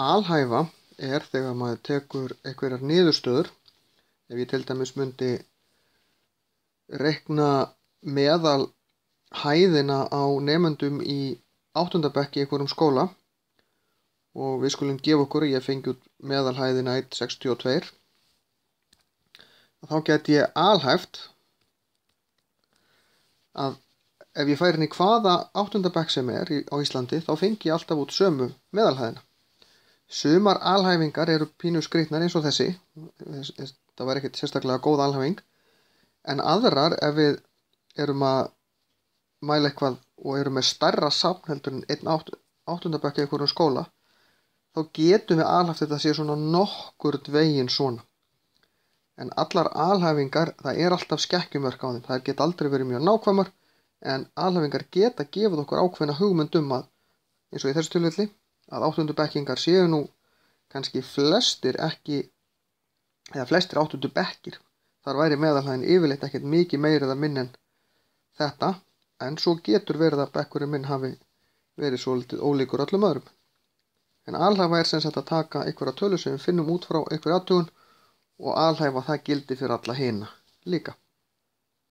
Alhæfa er þegar maður tekur einhverjar niðurstöður ef ég til dæmis myndi rekna meðal hæðina á nefnendum í áttundabekki í einhverjum skóla og við skulum gefa okkur ég fengi út meðal hæðina 1.62 þá get ég alhæft að ef ég fær henni hvaða áttundabekk sem er á Íslandi þá fengi ég alltaf út sömu meðal hæðina Sumar alhæfingar eru pínu skritnar eins og þessi, það var ekkert sérstaklega góð alhæfing, en aðrar ef við erum að mæla eitthvað og erum með starra sapnheldur en einn áttundabökk eitthvað um skóla, þá getum við alhaft þetta að sé svona nokkur dvegin svona. En allar alhæfingar, það er alltaf skekkjumörk á þeim, það get aldrei verið mjög nákvæmar, en alhæfingar geta gefið okkur ákveðna hugmyndum að, eins og í þessu tilvelli, að áttundubekkingar séu nú kannski flestir ekki eða flestir áttundubekkir þar væri meðalhæðin yfirleitt ekkert mikið meir eða minn en þetta en svo getur verið að bekkurinn minn hafi verið svo litið ólíkur öllum öðrum en alhæfa er sem sagt að taka einhverja tölu sem við finnum út frá einhverja aðtugun og alhæfa það gildi fyrir alla hina líka